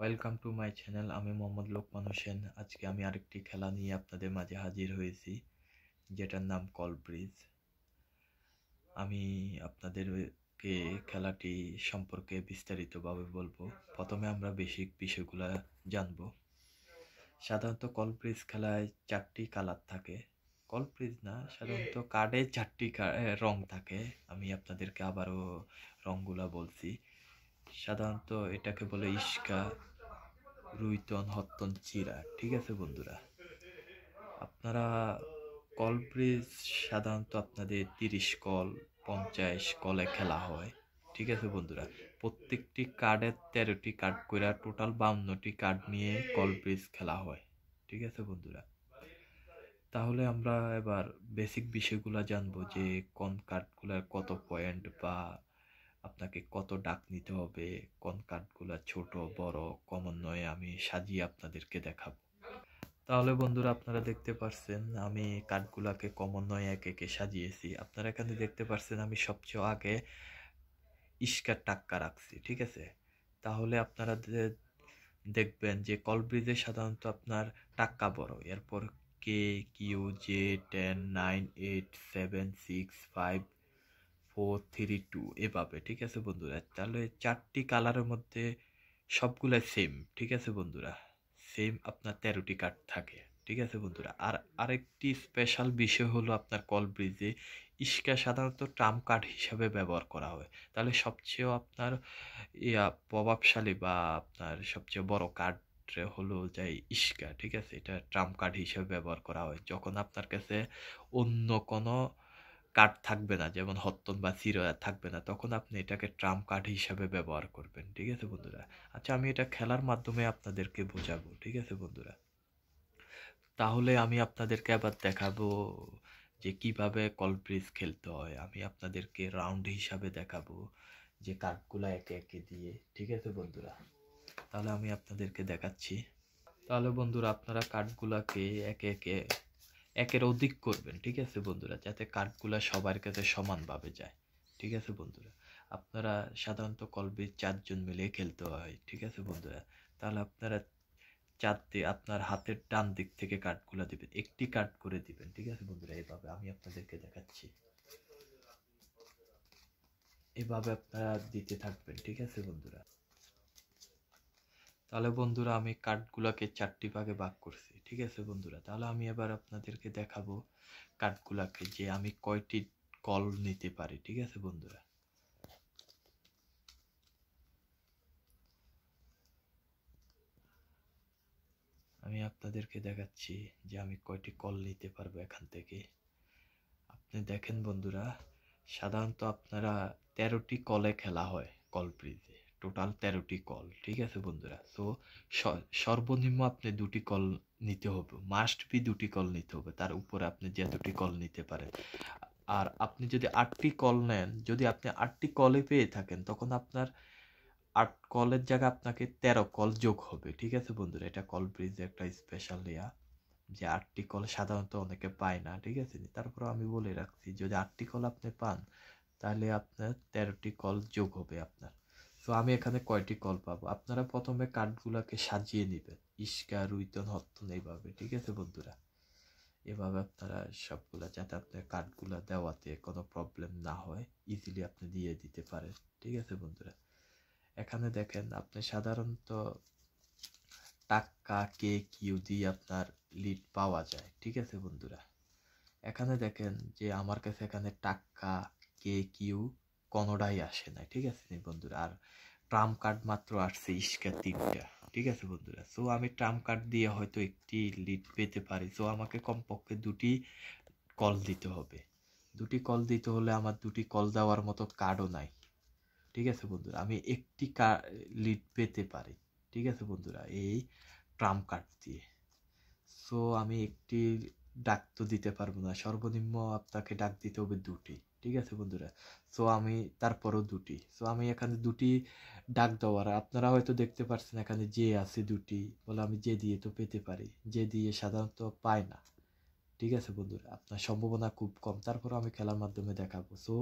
welcome to my channel আমি মোহাম্মদ লোকমান হোসেন আজকে আমি আরেকটি খেলা নিয়ে আপনাদের মাঝে হাজির হয়েছি যেটার নাম কল ব্রিজ আমি আপনাদেরকে খেলাটি সম্পর্কে বিস্তারিতভাবে বলবো প্রথমে আমরা বেসিক বিষয়গুলো জানব সাধারণত কল ব্রিজ খেলায় চারটি কালার থাকে কল ব্রিজ না সাধারণত কার্ডে চারটি রং থাকে আমি আপনাদেরকে আবারও রঙগুলা বলছি সাধারণত এটাকে বলে ইস্কা রুইতন হত্তন চিরা ঠিক আছে বন্ধুরা আপনারা কল ব্রিজ সাধারণত আপনাদের তিরিশ কল পঞ্চাশ কলে খেলা হয় ঠিক আছে বন্ধুরা প্রত্যেকটি কার্ডের তেরোটি কার্ড করে টোটাল বাউন্নটি কার্ড নিয়ে কল ব্রিজ খেলা হয় ঠিক আছে বন্ধুরা তাহলে আমরা এবার বেসিক বিষয়গুলো জানবো যে কোন কার্ডগুলো কত পয়েন্ট বা আপনাকে কত ডাক নিতে হবে কোন কাঠগুলো ছোট বড় নয় আমি সাজিয়ে আপনাদেরকে দেখাব তাহলে বন্ধুরা আপনারা দেখতে পারছেন আমি কাঠগুলাকে নয় এক একে সাজিয়েছি আপনারা এখানে দেখতে পারছেন আমি সবচেয়ে আগে ইস্কার টাক্কা রাখছি ঠিক আছে তাহলে আপনারা দেখবেন যে কলব্রিজে সাধারণত আপনার টাক্কা বড় এরপর K Q J ten nine eight seven six five four three two এভাবে ঠিক আছে বন্ধুরা তাহলে চারটি কালারের মধ্যে সবগুলাই সেম ঠিক আছে বন্ধুরা সেম আপনার তেরোটি কার্ড থাকে ঠিক আছে বন্ধুরা আর আরেকটি স্পেশাল বিষয় হলো আপনার কল ব্রিজে ইস্কা সাধারণত ট্রাম কার্ড হিসাবে ব্যবহার করা হয় তাহলে সবচেয়ে আপনার ইয়া প্রভাবশালী বা আপনার সবচেয়ে বড় কার্ড হলো যে ইস্কা ঠিক আছে এটা ট্রাম কার্ড হিসেবে ব্যবহার করা হয় যখন আপনার কাছে অন্য কোনো কার্ড থাকবে না যেমন হত্তন বা সিরো থাকবে না তখন আপনি এটাকে ট্রাম্প কার্ড হিসাবে ব্যবহার করবেন ঠিক আছে বন্ধুরা আচ্ছা আমি এটা খেলার মাধ্যমে আপনাদেরকে বোঝাবো ঠিক আছে বন্ধুরা তাহলে আমি আপনাদেরকে আবার দেখাবো যে কিভাবে কলব্রিজ খেলতে হয় আমি আপনাদেরকে রাউন্ড হিসাবে দেখাবো যে কার্ডগুলো একে একে দিয়ে ঠিক আছে বন্ধুরা তাহলে আমি আপনাদেরকে দেখাচ্ছি তাহলে বন্ধুরা আপনারা কার্ডগুলোকে একে একে একের অধিক করবেন ঠিক আছে বন্ধুরা যাতে কার্ডগুলো সবার কাছে সমানভাবে যায় ঠিক আছে বন্ধুরা আপনারা সাধারণত কলবে চারজন মিলে খেলতে হয় ঠিক আছে বন্ধুরা তাহলে আপনারা চার দিয়ে আপনার হাতের ডান দিক থেকে কার্ডগুলো দেবেন একটি কার্ড করে দিবেন ঠিক আছে বন্ধুরা এভাবে আমি আপনাদেরকে দেখাচ্ছি এভাবে আপনারা দিতে থাকবেন ঠিক আছে বন্ধুরা তাহলে বন্ধুরা আমি কার্ডগুলোকে চারটি ভাগে ভাগ করছি ঠিক আছে বন্ধুরা তাহলে আমি এবার আপনাদেরকে দেখাবো কার্ডগুলোকে যে আমি কয়টি কল নিতে পারি ঠিক আছে বন্ধুরা আমি আপনাদেরকে দেখাচ্ছি যে আমি কয়টি কল নিতে পারবো এখান থেকে আপনি দেখেন বন্ধুরা সাধারণত আপনারা তেরোটি কলে খেলা হয় কল ব্রিজ টোটাল তেরোটি কল ঠিক আছে বন্ধুরা সো সর্বনিম্ন আপনি দুটি কল নিতে হবে মাস্ট বি দুটি কল নিতে হবে তার উপরে আপনি যে দুটি কল নিতে পারেন আর আপনি যদি আটটি কল নেন যদি আপনি আটটি কলে পেয়ে থাকেন তখন আপনার আট কলের জায়গায় আপনাকে তেরো কল যোগ হবে ঠিক আছে বন্ধুরা এটা কল ব্রিজে একটা স্পেশাল ইয়া যে আটটি কল সাধারণত অনেকে পায় না ঠিক আছে তারপর আমি বলে রাখছি যদি আটটি কল আপনি পান তাহলে আপনার তেরোটি কল যোগ হবে আপনার তো আমি এখানে কয়টি কল পাবো আপনারা প্রথমে কার্ডগুলোকে সাজিয়ে নেবেন ইস্কা রুইতন হত্তন এইভাবে ঠিক আছে বন্ধুরা এভাবে আপনারা সবগুলা যাতে আপনার কার্ডগুলা দেওয়াতে কোনো প্রবলেম না হয় ইজিলি আপনি দিয়ে দিতে পারেন ঠিক আছে বন্ধুরা এখানে দেখেন আপনি সাধারণত টাক্কা কে কিউ দিয়ে আপনার লিড পাওয়া যায় ঠিক আছে বন্ধুরা এখানে দেখেন যে আমার কাছে এখানে টাক্কা কে কিউ কোনোটাই আসে না ঠিক আছে বন্ধুরা আর ট্রাম্প কার্ড মাত্র আসছে ইস্কা তিনটা ঠিক আছে বন্ধুরা সো আমি ট্রাম্প কার্ড দিয়ে হয়তো একটি লিড পেতে পারি সো আমাকে কমপক্ষে দুটি কল দিতে হবে দুটি কল দিতে হলে আমার দুটি কল দেওয়ার মতো কার্ডও নাই ঠিক আছে বন্ধুরা আমি একটি লিড পেতে পারি ঠিক আছে বন্ধুরা এই ট্রাম্প কার্ড দিয়ে সো আমি একটি ডাক তো দিতে পারবো না সর্বনিম্ন আপনাকে ডাক দিতে হবে দুটি ঠিক আছে বন্ধুরা সো আমি তারপরও দুটি সো আমি এখানে দুটি ডাক দেওয়ার আপনারা হয়তো দেখতে পাচ্ছেন এখানে যে আছে দুটি বলে আমি যে দিয়ে তো পেতে পারি যে দিয়ে সাধারণত পায় না ঠিক আছে বন্ধুরা আপনার সম্ভাবনা খুব কম তারপর আমি খেলার মাধ্যমে দেখাবো সো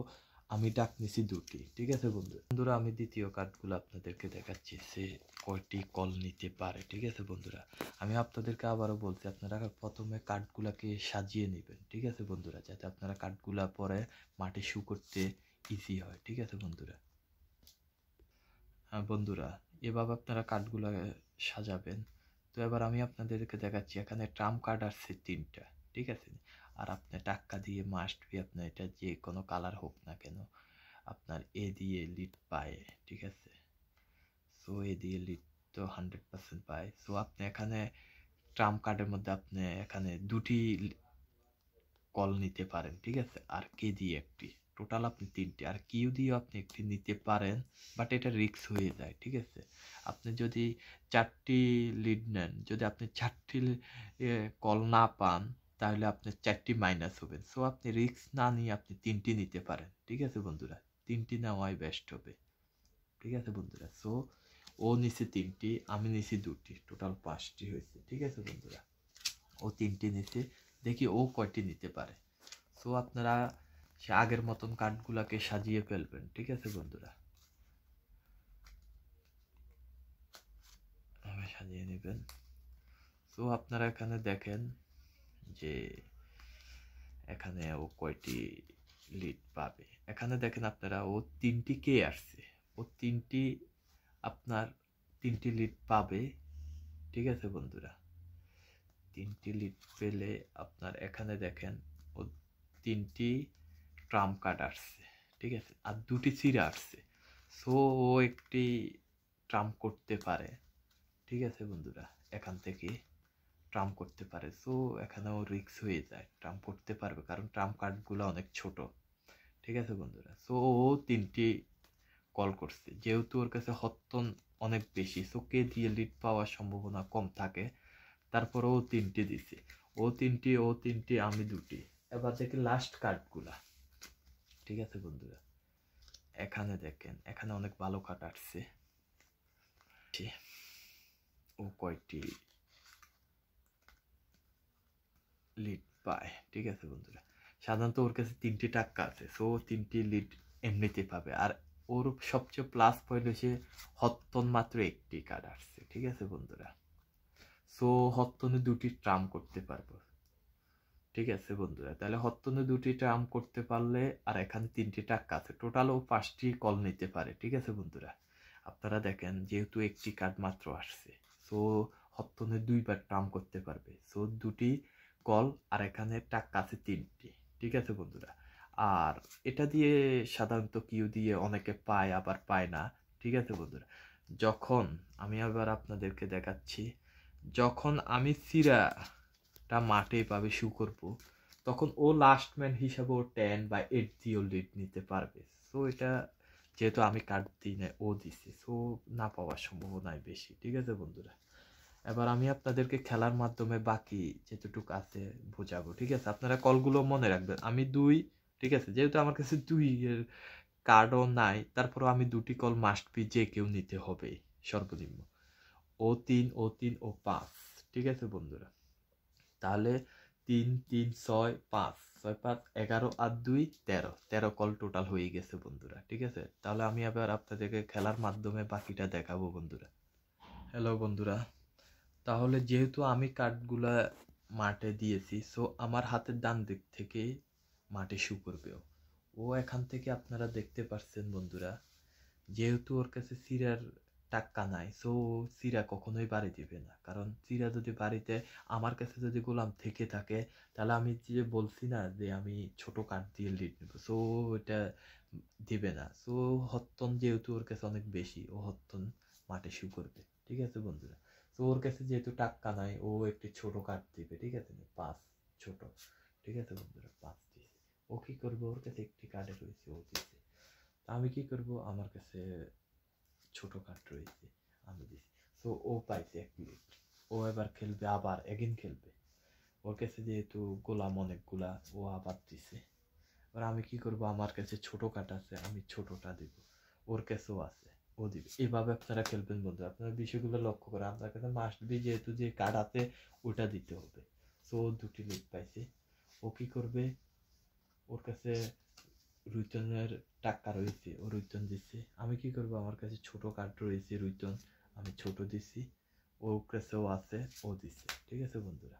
আমি ডাক নিছি দুটি ঠিক আছে বন্ধু বন্ধুরা আমি দ্বিতীয় কার্ডগুলো আপনাদেরকে দেখাচ্ছি সে কয়টি কল নিতে পারে ঠিক আছে বন্ধুরা আমি আপনাদেরকে আবারও বলছি আপনারা প্রথমে কার্ডগুলোকে সাজিয়ে নেবেন ঠিক আছে বন্ধুরা যাতে আপনারা কার্ডগুলো পরে মাটি শু করতে ইজি হয় ঠিক আছে বন্ধুরা হ্যাঁ বন্ধুরা এভাবে আপনারা কার্ডগুলো সাজাবেন তো এবার আমি আপনাদেরকে দেখাচ্ছি এখানে ট্রাম কার্ড আসছে তিনটা ঠিক আছে আর আপনি টাকা দিয়ে মাস্ট বি আপনি এটা যে কোনো কালার হোক না কেন আপনার এ দিয়ে লিড পায় ঠিক আছে সো এ দিয়ে লিড তো হান্ড্রেড পার্সেন্ট পায় সো আপনি এখানে ট্রাম কার্ডের মধ্যে আপনি এখানে দুটি কল নিতে পারেন ঠিক আছে আর কে দিয়ে একটি টোটাল আপনি তিনটি আর কিউ দিয়েও আপনি একটি নিতে পারেন বাট এটা রিক্স হয়ে যায় ঠিক আছে আপনি যদি চারটি লিড নেন যদি আপনি চারটি কল না পান তাহলে আপনার চারটি মাইনাস হবে সো আপনি রিক্স না নিয়ে আপনি তিনটি নিতে পারেন ঠিক আছে বন্ধুরা তিনটি নেওয়াই বেস্ট হবে ঠিক আছে বন্ধুরা সো ও নিচে তিনটি আমি নিচে দুটি টোটাল পাঁচটি হয়েছে ঠিক আছে বন্ধুরা ও তিনটি নিচে দেখি ও কয়টি নিতে পারে সো আপনারা সে আগের মতন কার্ডগুলোকে সাজিয়ে ফেলবেন ঠিক আছে বন্ধুরা সাজিয়ে নেবেন সো আপনারা এখানে দেখেন যে এখানে ও কয়টি লিড পাবে এখানে দেখেন আপনারা ও তিনটি কে আসছে ও তিনটি আপনার তিনটি লিড পাবে ঠিক আছে বন্ধুরা তিনটি লিড পেলে আপনার এখানে দেখেন ও তিনটি ট্রাম কার্ড আসছে ঠিক আছে আর দুটি চিরা আসছে সো ও একটি ট্রাম করতে পারে ঠিক আছে বন্ধুরা এখান থেকে ট্রাম্প করতে পারে সো এখানেও রিক্স হয়ে যায় ট্রাম্প করতে পারবে কারণ ট্রাম্প কার্ডগুলো অনেক ছোট ঠিক আছে বন্ধুরা সো ও তিনটি কল করছে যেহেতু ওর কাছে হত্যন অনেক বেশি সো কে দিয়ে লিড পাওয়ার সম্ভাবনা কম থাকে তারপর ও তিনটি দিছে ও তিনটি ও তিনটি আমি দুটি এবার দেখি লাস্ট কার্ডগুলা ঠিক আছে বন্ধুরা এখানে দেখেন এখানে অনেক ভালো কার্ড আসছে ও কয়টি লিড পায় ঠিক আছে বন্ধুরা সাধারণত ওর কাছে তিনটি টাকা আছে সো তিনটি লিড এমনিতে পাবে আর ওর সবচেয়ে প্লাস পয়েন্ট হচ্ছে হত্তন মাত্র একটি কার্ড আসছে ঠিক আছে বন্ধুরা সো হত্তনে দুটি ট্রাম করতে পারবো ঠিক আছে বন্ধুরা তাহলে হত্তনে দুটি ট্রাম করতে পারলে আর এখানে তিনটি টাক্কা আছে টোটাল ও পাঁচটি কল নিতে পারে ঠিক আছে বন্ধুরা আপনারা দেখেন যেহেতু একটি কার্ড মাত্র আসছে সো হত্তনে দুইবার ট্রাম করতে পারবে সো দুটি কল আর এখানে টাক আছে তিনটি ঠিক আছে বন্ধুরা আর এটা দিয়ে সাধারণত কিউ দিয়ে অনেকে পায় আবার পায় না ঠিক আছে বন্ধুরা যখন আমি আবার আপনাদেরকে দেখাচ্ছি যখন আমি সিরাটা মাঠে পাবে শু করব তখন ও ম্যান হিসাবে ও টেন বা এইট দিয়েও লিড নিতে পারবে সো এটা যেহেতু আমি কার্ড দিই না ও দিছি সো না পাওয়ার সম্ভাবনাই বেশি ঠিক আছে বন্ধুরা এবার আমি আপনাদেরকে খেলার মাধ্যমে বাকি যেতটুকু আছে বোঝাবো ঠিক আছে আপনারা কলগুলো মনে রাখবেন আমি দুই ঠিক আছে যেহেতু আমার কাছে দুই এর কার্ডও নাই তারপরও আমি দুটি কল মাস্ট পি যে কেউ নিতে হবে সর্বনিম্ন ও তিন ও তিন ও পাঁচ ঠিক আছে বন্ধুরা তাহলে তিন তিন ছয় পাঁচ ছয় পাঁচ এগারো আর দুই তেরো তেরো কল টোটাল হয়ে গেছে বন্ধুরা ঠিক আছে তাহলে আমি আবার আপনাদেরকে খেলার মাধ্যমে বাকিটা দেখাবো বন্ধুরা হ্যালো বন্ধুরা তাহলে যেহেতু আমি কাঠগুলা মাঠে দিয়েছি সো আমার হাতের ডান দিক থেকে মাটি শু করবেও ও এখান থেকে আপনারা দেখতে পাচ্ছেন বন্ধুরা যেহেতু ওর কাছে সিরার টাক্কা নাই সো চিরা কখনোই বাড়ি দেবে না কারণ চিরা যদি বাড়িতে আমার কাছে যদি গোলাম থেকে থাকে তাহলে আমি যে বলছি না যে আমি ছোট কাঠ দিয়ে লিড নেব সো এটা দেবে না সো হত্তন যেহেতু ওর কাছে অনেক বেশি ও হত্তন মাঠে শু করবে ঠিক আছে বন্ধুরা তো ওর কাছে যেহেতু টাকা নাই ও একটি ছোট কাঠ দিবে ঠিক আছে পাঁচ ছোট ঠিক আছে বন্ধুরা পাঁচ দিয়েছে ও কি করবো ওর কাছে একটি কার্ড রয়েছে ও দিয়েছে আমি কি করব আমার কাছে ছোট কাঠ রয়েছে আমি দিয়েছি তো ও পাইছে এক মিনিট ও এবার খেলবে আবার এগেন খেলবে ওর কাছে যেহেতু গোলাম অনেকগুলা ও আবার দিছে এবার আমি কি করব আমার কাছে ছোট কাঠ আছে আমি ছোটটা দিব ওর কাছেও আছে ও দিবে এভাবে আপনারা খেলবেন বন্ধু আপনারা বিষয়গুলো লক্ষ্য করে আপনার কাছে মাস্ট বি যেহেতু যে কার্ড আছে ওটা দিতে হবে সো দুটি লিড পাইছে ও কি করবে ওর কাছে রুইতনের টাকা রয়েছে ও রুইতন দিচ্ছে আমি কি করব আমার কাছে ছোট কার্ড রয়েছে রুইতন আমি ছোট দিছি ওর কাছেও আছে ও দিচ্ছে ঠিক আছে বন্ধুরা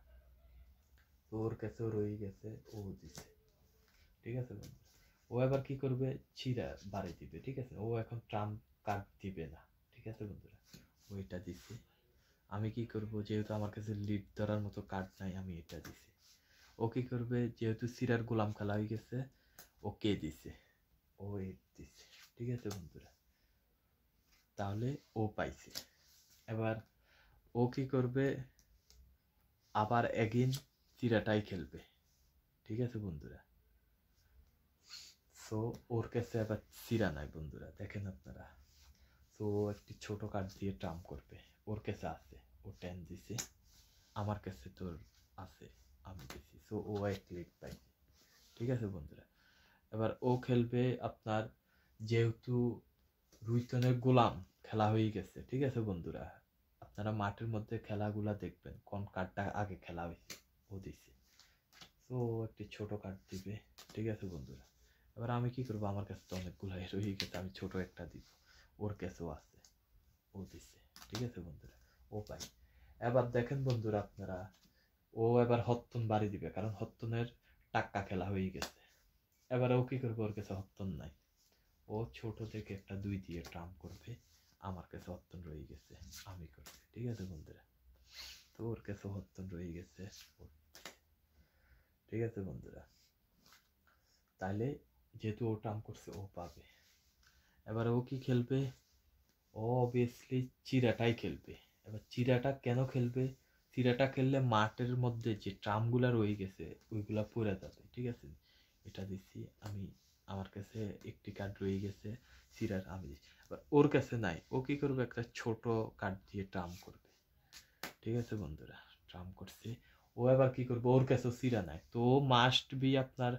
ওর কাছেও রয়ে গেছে ও দিচ্ছে ঠিক আছে বন্ধু ও এবার কি করবে ছিঁড়া বাড়ি দিবে ঠিক আছে ও এখন ট্রাম্প কার্ড দিবে না ঠিক আছে বন্ধুরা ওইটা দিছি আমি কি করব যেহেতু আমার কাছে লিড ধরার মতো কার্ড নাই আমি এটা দিছি ও কি করবে যেহেতু সিরার গোলাম খেলা হয়ে গেছে ও কে দিছে ও দিছে ঠিক আছে বন্ধুরা তাহলে ও পাইছে এবার ও কি করবে আবার একদিন সিরাটাই খেলবে ঠিক আছে বন্ধুরা সো ওর কাছে আবার সিরা নাই বন্ধুরা দেখেন আপনারা তো একটি ছোট কাঠ দিয়ে ট্রাম করবে ওর কাছে আছে ও টেন দিছে আমার কাছে তোর আছে আমি দিছি সো ও এক লিড পাইছে ঠিক আছে বন্ধুরা এবার ও খেলবে আপনার যেহেতু রুইতনের গোলাম খেলা হয়ে গেছে ঠিক আছে বন্ধুরা আপনারা মাঠের মধ্যে খেলাগুলা দেখবেন কোন কার্ডটা আগে খেলা হয়েছে ও দিছে তো একটি ছোট কার্ড দিবে ঠিক আছে বন্ধুরা এবার আমি কি করবো আমার কাছে তো অনেকগুলো রয়ে গেছে আমি ছোট একটা দিবো ওর কাছেও আছে ও দিছে ঠিক আছে বন্ধুরা ও পাই এবার দেখেন বন্ধুরা আপনারা ও এবার হত্তন বাড়ি দিবে কারণ হত্তনের টাক্কা খেলা হয়ে গেছে এবার ও কী করবে ওর কাছে হত্তন নাই ও ছোট থেকে একটা দুই দিয়ে ট্রাম করবে আমার কাছে হত্তন রয়ে গেছে আমি করবে ঠিক আছে বন্ধুরা তো ওর কাছে হত্তন রয়ে গেছে ঠিক আছে বন্ধুরা তাহলে যেহেতু ও ট্রাম করছে ও পাবে এবার ও কি খেলবে ও অবভিয়াসলি চিরাটাই খেলবে এবার চিরাটা কেন খেলবে চিরাটা খেললে মাঠের মধ্যে যে ট্রামগুলা রয়ে গেছে ওইগুলা পড়ে যাবে ঠিক আছে এটা দিচ্ছি আমি আমার কাছে একটি কার্ড রয়ে গেছে চিরার আমি এবার ওর কাছে নাই ও কি করবে একটা ছোট কার্ড দিয়ে ট্রাম করবে ঠিক আছে বন্ধুরা ট্রাম করছে ও এবার কি করবে ওর কাছে চিরা নাই তো মাস্ট বি আপনার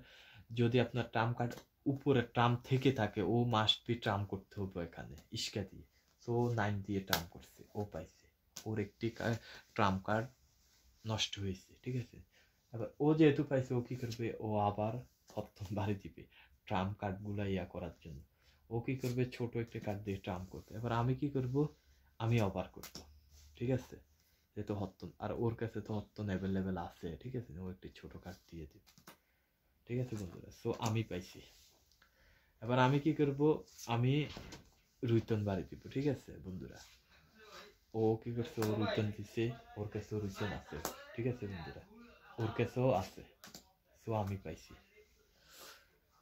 যদি আপনার ট্রাম কার্ড উপরে ট্রাম থেকে থাকে ও মাস্ট বি ট্রাম করতে হবে এখানে ইস্কা দিয়ে সো নাইন দিয়ে ট্রাম করছে ও পাইছে ওর একটি ট্রাম কার্ড নষ্ট হয়েছে ঠিক আছে এবার ও যেহেতু পাইছে ও কী করবে ও আবার সপ্তম বাড়ি দিবে ট্রাম কার্ডগুলো ইয়া করার জন্য ও কী করবে ছোট একটি কার্ড দিয়ে ট্রাম করতে এবার আমি কি করব আমি অবার করব ঠিক আছে যেহেতু হত্তন আর ওর কাছে তো হত্তন অ্যাভেলেবেল আছে ঠিক আছে ও একটি ছোট কার্ড দিয়ে দিবে ঠিক আছে বন্ধুরা সো আমি পাইছি এবার আমি কি করব আমি রুইতন বাড়ি দিব ঠিক আছে বন্ধুরা ও কি করছে ও রুইতন দিছে ওর কাছে রুইতন আছে ঠিক আছে বন্ধুরা ওর কাছেও আছে সো আমি পাইছি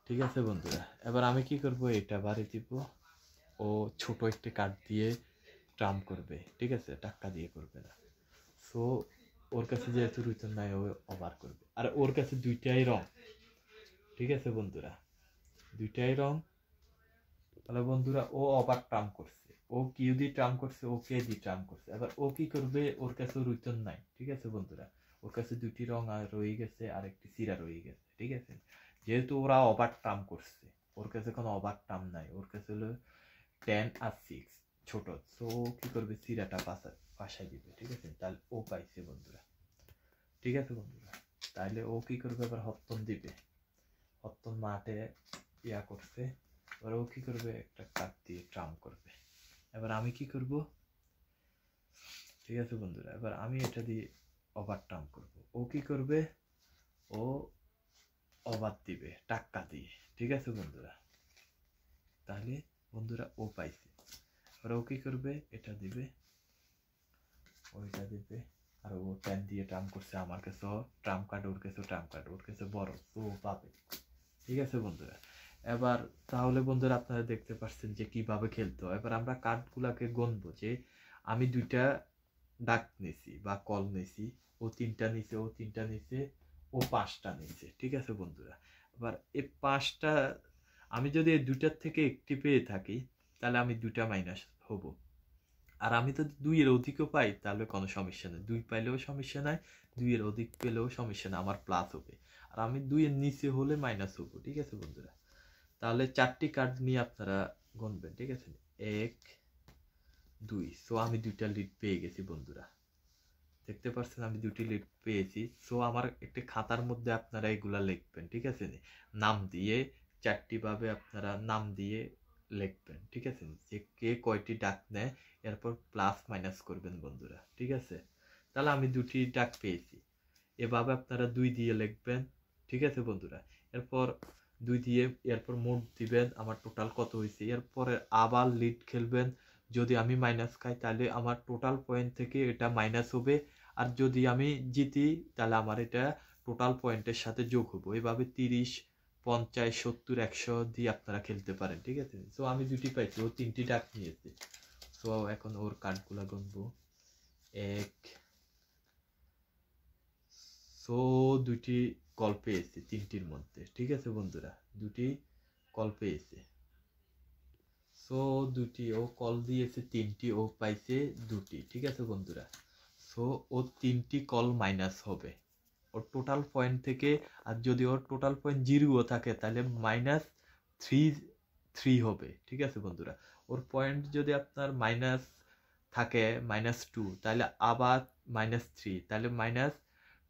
ঠিক আছে বন্ধুরা এবার আমি কি করব এটা বাড়ি দিব ও ছোট একটি কাঠ দিয়ে ট্রাম করবে ঠিক আছে টাকা দিয়ে করবে না সো ওর কাছে যেহেতু রুইতন নাই ও অভার করবে আর ওর কাছে দুইটাই রং ঠিক আছে বন্ধুরা দুইটাই রং তাহলে বন্ধুরা ও অবাক ট্রাম করছে ও কিউ দি ট্রাম করছে ও কে দিয়ে ট্রাম করছে এবার ও কি করবে ওর কাছে রুচন নাই ঠিক আছে বন্ধুরা ওর কাছে দুটি রং আর রয়ে গেছে আর একটি চিরা রয়ে গেছে ঠিক আছে যেহেতু ওরা অবার ট্রাম করছে ওর কাছে কোনো অবার টার্ম নাই ওর কাছে হলো টেন আর সিক্স ছোট সো ও কি করবে চিরাটা বাসা বাসায় দিবে ঠিক আছে তাহলে ও পাইছে বন্ধুরা ঠিক আছে বন্ধুরা তাহলে ও কি করবে আবার হপ্তন দিবে হপ্তন মাঠে ইয়া করছে এবার ও কী করবে একটা কাঠ দিয়ে ট্রাম করবে এবার আমি কি করব ঠিক আছে বন্ধুরা এবার আমি এটা দিয়ে ওভার ট্রাম করব ও কি করবে ও অবাদ দিবে টাক্কা দিয়ে ঠিক আছে বন্ধুরা তাহলে বন্ধুরা ও পাইছে এবার ও কী করবে এটা দিবে ওইটা দিবে আর ও প্যান দিয়ে ট্রাম করছে আমার কাছে ট্রাম কার্ড ওর কাছে ট্রাম কার্ড ওর কাছে বড় ও পাবে ঠিক আছে বন্ধুরা এবার তাহলে বন্ধুরা আপনারা দেখতে পাচ্ছেন যে কিভাবে খেলতে হয় এবার আমরা কার্ডগুলোকে গণব যে আমি দুইটা ডাক নিছি বা কল নিছি ও তিনটা নিছে ও তিনটা নিছে ও পাঁচটা নিছে ঠিক আছে বন্ধুরা এবার এই পাঁচটা আমি যদি এই দুইটার থেকে একটি পেয়ে থাকি তাহলে আমি দুইটা মাইনাস হব আর আমি তো দুইয়ের অধিকও পাই তাহলে কোনো সমস্যা নেই দুই পাইলেও সমস্যা নাই দুইয়ের অধিক পেলেও সমস্যা নাই আমার প্লাস হবে আর আমি দুইয়ের নিচে হলে মাইনাস হবো ঠিক আছে বন্ধুরা তাহলে চারটি কার্ড নিয়ে আপনারা গুনবেন ঠিক আছে এক দুই সো আমি দুইটা লিড পেয়ে গেছি বন্ধুরা দেখতে পাচ্ছেন আমি দুটি লিড পেয়েছি সো আমার একটি খাতার মধ্যে আপনারা এগুলা লিখবেন ঠিক আছে নাম দিয়ে চারটিভাবে আপনারা নাম দিয়ে লিখবেন ঠিক আছে যে কে কয়টি ডাক নেয় এরপর প্লাস মাইনাস করবেন বন্ধুরা ঠিক আছে তাহলে আমি দুটি ডাক পেয়েছি এভাবে আপনারা দুই দিয়ে লিখবেন ঠিক আছে বন্ধুরা এরপর দুই দিয়ে এরপর মোট দিবেন আমার টোটাল কত হয়েছে এরপরে আবার লিড খেলবেন যদি আমি মাইনাস খাই তাহলে আমার টোটাল পয়েন্ট থেকে এটা মাইনাস হবে আর যদি আমি জিতি তাহলে আমার এটা টোটাল পয়েন্টের সাথে যোগ হবো এভাবে তিরিশ পঞ্চাশ সত্তর একশো দিয়ে আপনারা খেলতে পারেন ঠিক আছে সো আমি দুটি পাইছি ও তিনটি ডাক নিয়েছে সো এখন ওর কার্ডগুলো গুনবো এক সো দুটি কল পেয়েছে তিনটির মধ্যে ঠিক আছে বন্ধুরা দুটি কল পেয়েছে সো দুটি ও কল দিয়েছে তিনটি ও পাইছে দুটি ঠিক আছে বন্ধুরা সো ও তিনটি কল মাইনাস হবে ওর টোটাল পয়েন্ট থেকে আর যদি ওর টোটাল পয়েন্ট জিরো থাকে তাহলে মাইনাস থ্রি থ্রি হবে ঠিক আছে বন্ধুরা ওর পয়েন্ট যদি আপনার মাইনাস থাকে মাইনাস টু তাহলে আবার মাইনাস থ্রি তাহলে মাইনাস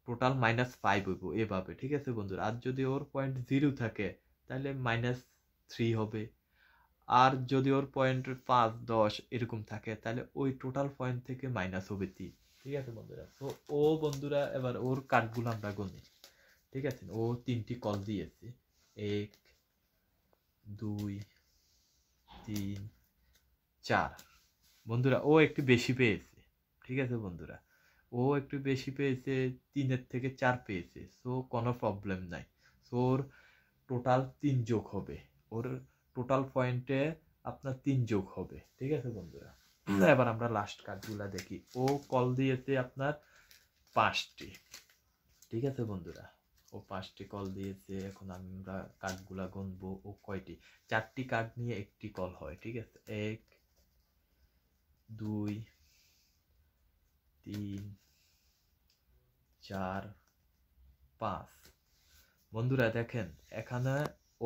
টোটাল মাইনাস ফাইভ হইব এভাবে ঠিক আছে বন্ধুরা আর যদি ওর পয়েন্ট জিরো থাকে তাহলে মাইনাস থ্রি হবে আর যদি ওর পয়েন্ট পাঁচ দশ এরকম থাকে তাহলে ওই টোটাল পয়েন্ট থেকে মাইনাস হবে তিন ঠিক আছে বন্ধুরা তো ও বন্ধুরা এবার ওর কার্ডগুলো আমরা গুনি ঠিক আছে ও তিনটি কল দিয়েছে এক দুই তিন চার বন্ধুরা ও একটু বেশি পেয়েছে ঠিক আছে বন্ধুরা ও একটু বেশি পেয়েছে তিনের থেকে চার পেয়েছে সো কোনো প্রবলেম নাই সো ওর টোটাল তিন যোগ হবে ওর টোটাল পয়েন্টে আপনার তিন যোগ হবে ঠিক আছে বন্ধুরা এবার আমরা লাস্ট কার্ডগুলা দেখি ও কল দিয়েছে আপনার পাঁচটি ঠিক আছে বন্ধুরা ও পাঁচটি কল দিয়েছে এখন আমরা কার্ডগুলা গুনবো ও কয়টি চারটি কার্ড নিয়ে একটি কল হয় ঠিক আছে এক দুই তিন চার পাঁচ বন্ধুরা দেখেন এখানে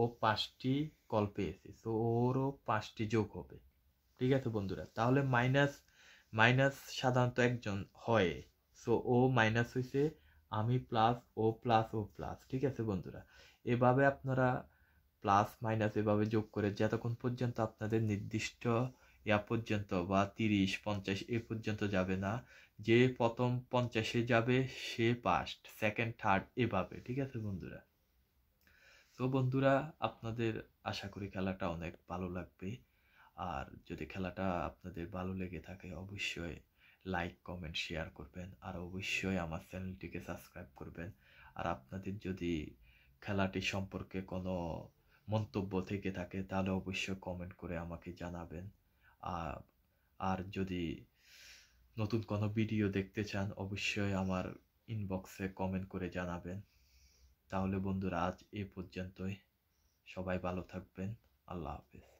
ও পাঁচটি কল পেয়েছে তো ওরও পাঁচটি যোগ হবে ঠিক আছে বন্ধুরা তাহলে মাইনাস মাইনাস সাধারণত একজন হয় সো ও মাইনাস হয়েছে আমি প্লাস ও প্লাস ও প্লাস ঠিক আছে বন্ধুরা এভাবে আপনারা প্লাস মাইনাস এভাবে যোগ করে যতক্ষণ পর্যন্ত আপনাদের নির্দিষ্ট ইয়া পর্যন্ত বা তিরিশ পঞ্চাশ এ পর্যন্ত যাবে না যে প্রথম পঞ্চাশে যাবে সে ফার্স্ট সেকেন্ড থার্ড এভাবে ঠিক আছে বন্ধুরা তো বন্ধুরা আপনাদের আশা করি খেলাটা অনেক ভালো লাগবে আর যদি খেলাটা আপনাদের ভালো লেগে থাকে অবশ্যই লাইক কমেন্ট শেয়ার করবেন আর অবশ্যই আমার চ্যানেলটিকে সাবস্ক্রাইব করবেন আর আপনাদের যদি খেলাটি সম্পর্কে কোনো মন্তব্য থেকে থাকে তাহলে অবশ্যই কমেন্ট করে আমাকে জানাবেন আর আর যদি নতুন কোনো ভিডিও দেখতে চান অবশ্যই আমার ইনবক্সে কমেন্ট করে জানাবেন তাহলে বন্ধুরা আজ এ পর্যন্তই সবাই ভালো থাকবেন আল্লাহ হাফেজ